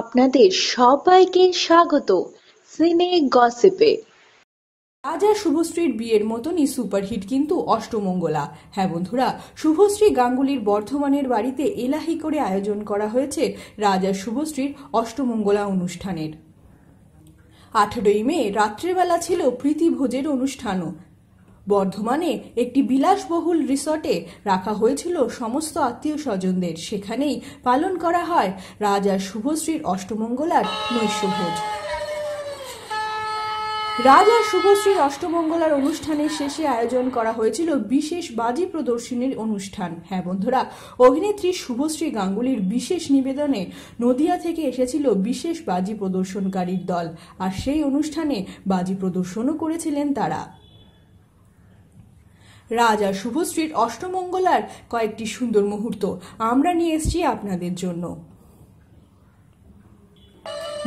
আপনাদের সবাইকে স্বাগত সিনে গসিপে রাজা শুভশ্রীর বিয়ের মতনই সুপারহিট কিন্তু অষ্টমঙ্গলা হ্যাঁ বন্ধুরা শুভশ্রী গাঙ্গুলির বর্ধমানের বাড়িতে এলাহি করে আয়োজন করা হয়েছে রাজা শুভশ্রীর অষ্টমঙ্গলা অনুষ্ঠানের আঠেরোই মে রাত্রেবেলা ছিল প্রীতিভোজের অনুষ্ঠানও বর্ধমানে একটি বিলাসবহুল রিসর্টে রাখা হয়েছিল সমস্ত আত্মীয় স্বজনদের সেখানেই পালন করা হয় রাজা শুভশ্রীর অষ্টমঙ্গলার নৈশভোজ রাজা শুভশ্রীর অষ্টমঙ্গলার অনুষ্ঠানের শেষে আয়োজন করা হয়েছিল বিশেষ বাজি প্রদর্শনীর অনুষ্ঠান হ্যাঁ বন্ধুরা অভিনেত্রী শুভশ্রী গাঙ্গুলির বিশেষ নিবেদনে নদিয়া থেকে এসেছিল বিশেষ বাজি প্রদর্শনকারীর দল আর সেই অনুষ্ঠানে বাজি প্রদর্শনও করেছিলেন তারা রাজা শুভশ্রীর অষ্টমঙ্গলার কয়েকটি সুন্দর মুহূর্ত আমরা নিয়ে এসছি আপনাদের জন্য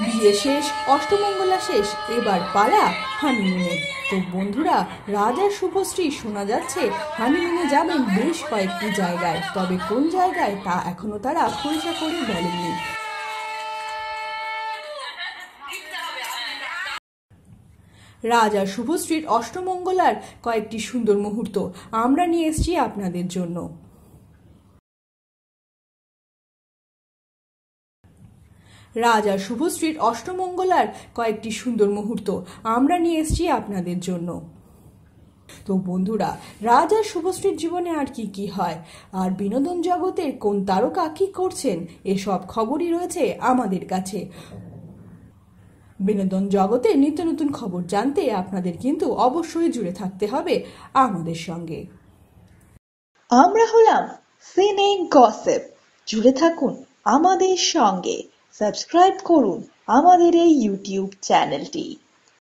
বিয়ে শেষ অষ্টমঙ্গলা শেষ এবার পালা হানিমুনে তো বন্ধুরা রাজা শুভশ্রী শোনা যাচ্ছে হানিমুনে যাবেন বেশ কয়েকটি জায়গায় তবে কোন জায়গায় তা এখনও তারা পরিচয় করে বলেননি রাজা শুভশ্রীর অষ্টমঙ্গলার কয়েকটি সুন্দর মুহূর্ত আমরা নিয়ে এসছি আপনাদের জন্য রাজা শুভশ্রীর অষ্টমঙ্গলার কয়েকটি সুন্দর মুহূর্ত আমরা নিয়ে এসছি আপনাদের জন্য তো বন্ধুরা রাজা আর শুভশ্রীর জীবনে আর কি কি হয় আর বিনোদন জগতের কোন তারকা কি করছেন এসব খবরই রয়েছে আমাদের কাছে বিনোদন জগতে নিত্য নতুন খবর জানতে আপনাদের কিন্তু অবশ্যই জুড়ে থাকতে হবে আমাদের সঙ্গে আমরা হলাম সিনে গসেপ জুড়ে থাকুন আমাদের সঙ্গে সাবস্ক্রাইব করুন আমাদের এই ইউটিউব চ্যানেলটি